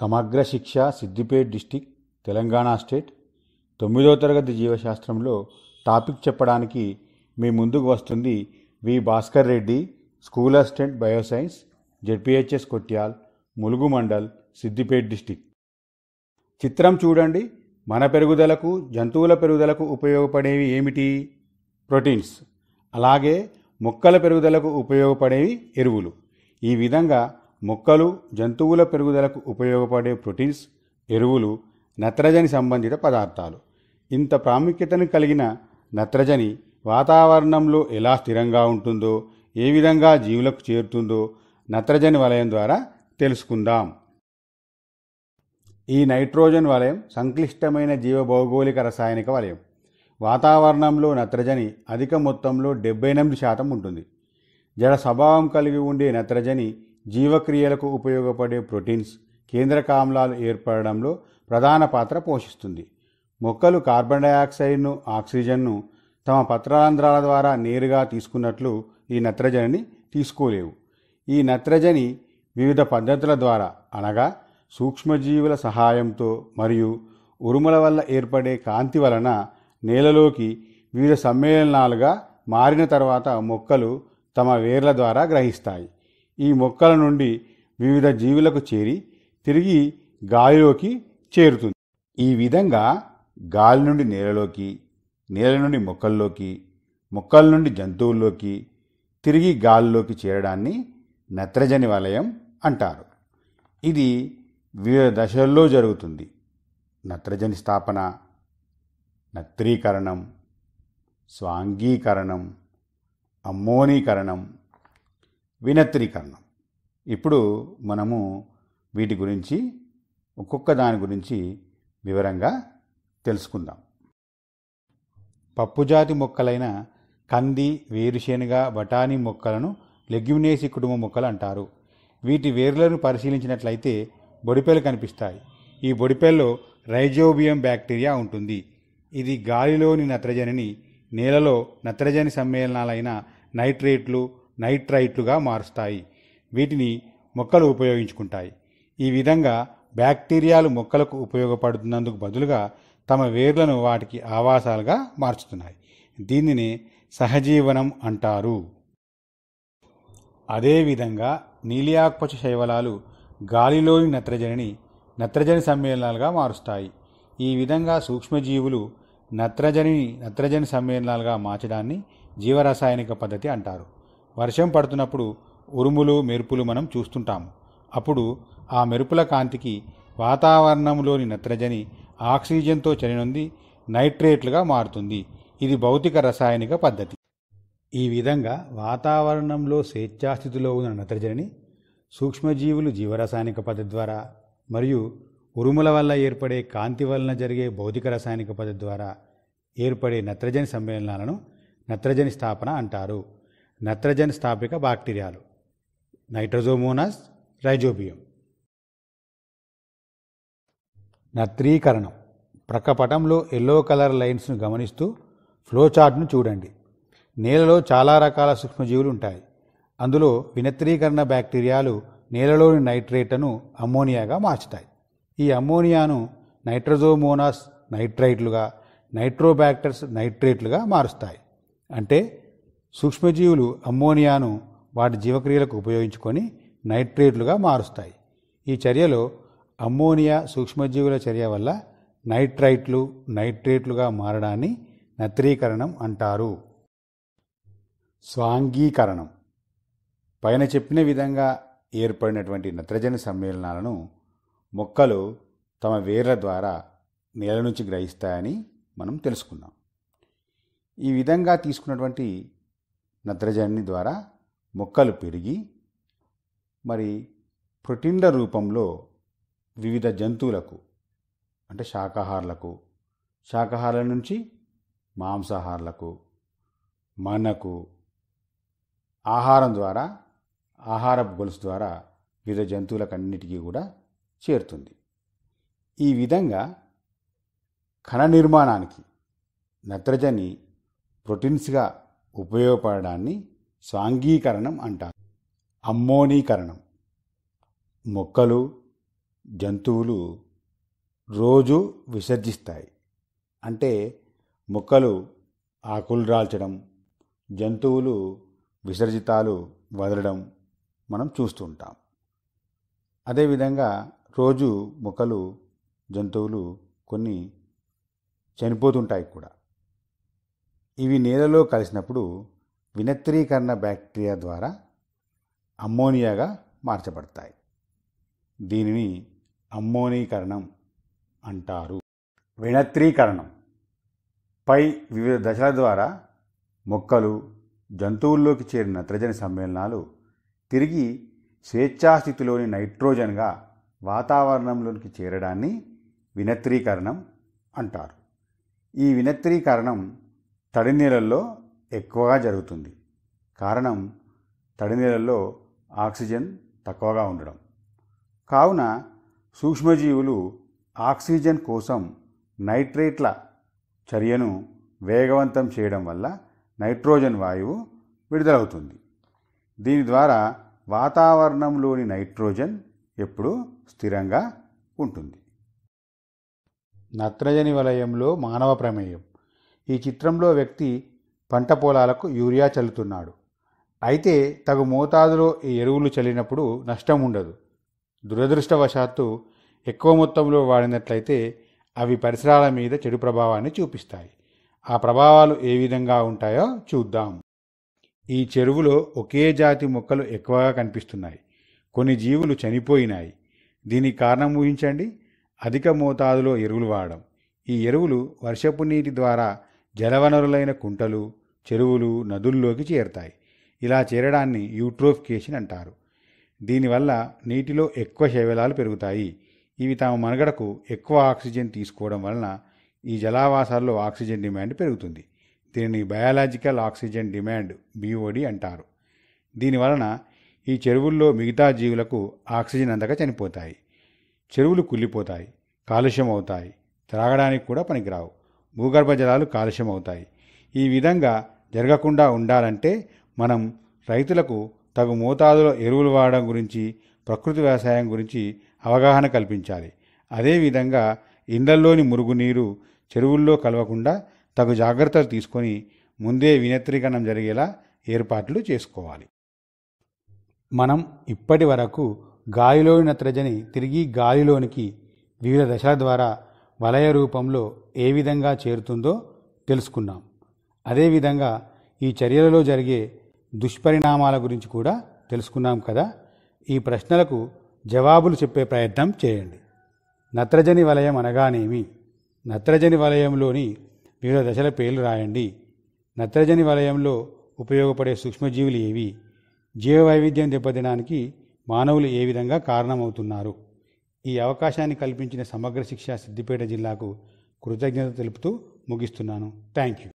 సమగ్ర శిక్ష Siddipet district Telangana state తొమ్మిదో తరగతి జీవశాస్త్రంలో టాపిక్ చెప్పడానికి మీ ముందుకు వస్తుంది V Bhaskar Reddy school assistant bioscience ZPHS Kotyal Mulugu mandal Siddipet district చిత్రం చూడండి మన పెరుగుదలకు జంతువుల పెరుగుదలకు ఉపయోగపడేవి ఏమిటి ప్రోటీన్స్ అలాగే మొక్కల పెరుగుదలకు ఉపయోగపడేవి ఎరువులు ఈ విధంగా మొక్కలు జంతువుల పెరుగుదలకు ఉపయోగపడే ప్రోటీన్స్ ఎరువులు నత్రజని సంబంధిత పదార్థాలు ఇంత ప్రాముఖ్యతను కలిగిన నత్రజని వాతావరణంలో ఎలా స్థిరంగా ఉంటుందో ఏ విధంగా జీవులకు చేరుతుందో నత్రజని వలయం ద్వారా తెలుసుకుందాం ఈ నైట్రోజన్ వలయం సంక్లిష్టమైన జీవ భౌగోళిక రసాయనిక వలయం వాతావరణంలో నత్రజని అధిక మొత్తంలో డెబ్బై ఎనిమిది శాతం ఉంటుంది జడ స్వభావం కలిగి ఉండే నత్రజని జీవక్రియలకు ఉపయోగపడే ప్రోటీన్స్ కేంద్రకామ్లాలు ఏర్పడడంలో ప్రధాన పాత్ర పోషిస్తుంది మొక్కలు కార్బన్ డైఆక్సైడ్ను ఆక్సిజన్ను తమ పత్రాంధ్రాల ద్వారా నేరుగా తీసుకున్నట్లు ఈ నత్రజనిని తీసుకోలేవు ఈ నత్రజని వివిధ పద్ధతుల ద్వారా అనగా సూక్ష్మజీవుల సహాయంతో మరియు ఉరుముల వల్ల ఏర్పడే కాంతి వలన నేలలోకి వివిధ సమ్మేళనాలుగా మారిన తర్వాత మొక్కలు తమ వేర్ల ద్వారా గ్రహిస్తాయి ఈ మొక్కల నుండి వివిధ జీవులకు చేరి తిరిగి గాలిలోకి చేరుతుంది ఈ విధంగా గాలి నుండి నేలలోకి నేల నుండి మొక్కల్లోకి మొక్కల నుండి జంతువుల్లోకి తిరిగి గాలిలోకి చేరడాన్ని నత్రజని వలయం అంటారు ఇది వివిధ దశల్లో జరుగుతుంది నత్రజని స్థాపన నత్రీకరణం స్వాంగీకరణం అమ్మోనీకరణం వినత్రీకరణం ఇప్పుడు మనము వీటి గురించి ఒక్కొక్క దాని గురించి వివరంగా తెలుసుకుందాం పప్పుజాతి మొక్కలైన కంది వేరుశెనగ బఠానీ మొక్కలను లెగ్యునేసి కుటుంబ మొక్కలు అంటారు వీటి వేర్లను పరిశీలించినట్లయితే బొడిపెలు కనిపిస్తాయి ఈ బొడిపెల్లో రైజోబియం బ్యాక్టీరియా ఉంటుంది ఇది గాలిలోని నత్రజనిని నేలలో నత్రజని సమ్మేళనాలైన నైట్రేట్లు నైట్రైట్లుగా మారుస్తాయి వీటిని మొక్కలు ఉపయోగించుకుంటాయి ఈ విధంగా బ్యాక్టీరియాలు మొక్కలకు ఉపయోగపడుతున్నందుకు బదులుగా తమ వేర్లను వాటికి ఆవాసాలుగా మార్చుతున్నాయి దీనిని సహజీవనం అంటారు అదేవిధంగా నీలియాకుపచ శైవలాలు గాలిలోని నత్రజనిని నత్రజని సమ్మేళనాలుగా మారుస్తాయి ఈ విధంగా సూక్ష్మజీవులు నత్రజనిని నత్రజని సమ్మేళనాలుగా మార్చడాన్ని జీవరసాయనిక పద్ధతి అంటారు వర్షం పడుతున్నప్పుడు ఉరుములు మెరుపులు మనం చూస్తుంటాము అప్పుడు ఆ మెరుపుల కాంతికి వాతావరణంలోని నత్రజని ఆక్సిజన్తో చనినొంది నైట్రేట్లుగా మారుతుంది ఇది భౌతిక రసాయనిక పద్ధతి ఈ విధంగా వాతావరణంలో స్వేచ్ఛాస్థితిలో ఉన్న నత్రజనిని సూక్ష్మజీవులు జీవరసాయనిక పద్ధతి ద్వారా మరియు ఉరుముల వల్ల ఏర్పడే కాంతి వలన జరిగే భౌతిక రసాయనిక పద్ధతి ద్వారా ఏర్పడే నత్రజని సమ్మేళనాలను నత్రజని స్థాపన అంటారు నత్రజని స్థాపిక బాక్టీరియాలు నైట్రోజోమోనాస్ రైజోబియం నత్రీకరణం ప్రక్కపటంలో ఎల్లో కలర్ లైన్స్ను గమనిస్తూ ఫ్లోచార్ట్ను చూడండి నేలలో చాలా రకాల సూక్ష్మజీవులు ఉంటాయి అందులో వినత్రీకరణ బ్యాక్టీరియాలు నేలలోని నైట్రేట్ను అమ్మోనియాగా మార్చుతాయి ఈ అమ్మోనియాను నైట్రజోమోనాస్ నైట్రైట్లుగా నైట్రోబ్యాక్టర్స్ నైట్రేట్లుగా మారుస్తాయి అంటే సూక్ష్మజీవులు అమ్మోనియాను వాటి జీవక్రియలకు ఉపయోగించుకొని నైట్రేట్లుగా మారుస్తాయి ఈ చర్యలో అమ్మోనియా సూక్ష్మజీవుల చర్య వల్ల నైట్రైట్లు నైట్రేట్లుగా మారడాన్ని నత్రీకరణం అంటారు స్వాంగీకరణం పైన చెప్పిన విధంగా ఏర్పడినటువంటి నత్రజని సమ్మేళనాలను మొక్కలు తమ వేర్ల ద్వారా నేల నుంచి గ్రహిస్తాయని మనం తెలుసుకున్నాం ఈ విధంగా తీసుకున్నటువంటి నత్రజని ద్వారా మొక్కలు పెరిగి మరి ప్రోటీన్ల రూపంలో వివిధ జంతువులకు అంటే శాకాహారులకు శాకాహారుల నుంచి మాంసాహారులకు మనకు ఆహారం ద్వారా ఆహార గొలుసు ద్వారా వివిధ అన్నిటికీ కూడా చేరుతుంది ఈ విధంగా కణ నిర్మాణానికి నత్రజని ప్రోటీన్స్గా ఉపయోగపడడాన్ని సాంఘీకరణం అంటారు అమ్మోనీకరణం మొక్కలు జంతువులు రోజు విసర్జిస్తాయి అంటే మొక్కలు ఆకులు రాల్చడం జంతువులు విసర్జితాలు వదలడం మనం చూస్తుంటాం అదేవిధంగా రోజు మొక్కలు జంతువులు కొన్ని చనిపోతుంటాయి కూడా ఇవి నేలలో కలిసినప్పుడు వినత్రీకరణ బ్యాక్టీరియా ద్వారా అమ్మోనియాగా మార్చబడతాయి దీనిని అమ్మోనీకరణం అంటారు వినత్రీకరణం పై వివిధ దశల ద్వారా మొక్కలు జంతువుల్లోకి చేరిన నత్రజని సమ్మేళనాలు తిరిగి స్వేచ్ఛాస్థితిలోని నైట్రోజన్గా వాతావరణంలోనికి చేరడాన్ని వినత్రీకరణం అంటారు ఈ వినత్రీకరణం తడి నీళ్ళల్లో ఎక్కువగా జరుగుతుంది కారణం తడి నీళ్ళల్లో ఆక్సిజన్ తక్కువగా ఉండడం కావున సూక్ష్మజీవులు ఆక్సిజన్ కోసం నైట్రేట్ల చర్యను వేగవంతం చేయడం వల్ల నైట్రోజన్ వాయువు విడుదలవుతుంది దీని ద్వారా వాతావరణంలోని నైట్రోజన్ ఎప్పుడూ స్థిరంగా ఉంటుంది నత్రజని వలయంలో మానవ ప్రమేయం ఈ చిత్రంలో వ్యక్తి పంట పొలాలకు యూరియా చల్లుతున్నాడు అయితే తగు మోతాదులో ఈ ఎరువులు చల్లినప్పుడు నష్టం ఉండదు దురదృష్టవశాత్తు ఎక్కువ మొత్తంలో వాడినట్లయితే అవి పరిసరాల మీద చెడు ప్రభావాన్ని చూపిస్తాయి ఆ ప్రభావాలు ఏ విధంగా ఉంటాయో చూద్దాం ఈ చెరువులో ఒకే జాతి మొక్కలు ఎక్కువగా కనిపిస్తున్నాయి కొన్ని జీవులు చనిపోయినాయి దీనికి కారణం ఊహించండి అధిక మోతాదులో ఎరువులు వాడడం ఈ ఎరువులు వర్షపు నీటి ద్వారా జలవనరులైన కుంటలు చెరువులు నదుల్లోకి చేరుతాయి ఇలా చేరడాన్ని యూట్రోఫికేషన్ అంటారు దీనివల్ల నీటిలో ఎక్కువ శైవలాలు పెరుగుతాయి ఇవి తాము మనుగడకు ఎక్కువ ఆక్సిజన్ తీసుకోవడం వలన ఈ జలావాసాల్లో ఆక్సిజన్ డిమాండ్ పెరుగుతుంది దీనిని బయాలజికల్ ఆక్సిజన్ డిమాండ్ బీఓడి అంటారు దీనివలన ఈ చెరువుల్లో మిగతా జీవులకు ఆక్సిజన్ అందక చనిపోతాయి చెరువులు కుళ్ళిపోతాయి కాలుష్యం అవుతాయి త్రాగడానికి కూడా పనికిరావు భూగర్భ జలాలు కాలుష్యమవుతాయి ఈ విధంగా జరగకుండా ఉండాలంటే మనం రైతులకు తగు మోతాదులో ఎరువులు వాడడం గురించి ప్రకృతి వ్యవసాయం గురించి అవగాహన కల్పించాలి అదేవిధంగా ఇండ్లల్లోని మురుగునీరు చెరువుల్లో కలవకుండా తగు జాగ్రత్తలు తీసుకొని ముందే వినత్రీకరణం జరిగేలా ఏర్పాట్లు చేసుకోవాలి మనం ఇప్పటి వరకు గాలిలోని నత్రజని తిరిగి గాలిలోనికి వివిధ దశల ద్వారా వలయ రూపంలో ఏ విధంగా చేరుతుందో తెలుసుకున్నాం అదేవిధంగా ఈ చర్యలలో జరిగే దుష్పరిణామాల గురించి కూడా తెలుసుకున్నాం కదా ఈ ప్రశ్నలకు జవాబులు చెప్పే ప్రయత్నం చేయండి నత్రజని వలయం అనగానేమి నత్రజని వలయంలోని వివిధ దశల పేర్లు రాయండి నత్రజని వలయంలో ఉపయోగపడే సూక్ష్మజీవులు ఏవి జీవ వైవిధ్యం దెబ్బతినడానికి మానవులు ఏ విధంగా కారణమవుతున్నారు ఈ అవకాశాన్ని కల్పించిన సమగ్ర శిక్ష సిద్దిపేట జిల్లాకు కృతజ్ఞత తెలుపుతూ ముగిస్తున్నాను థ్యాంక్ యూ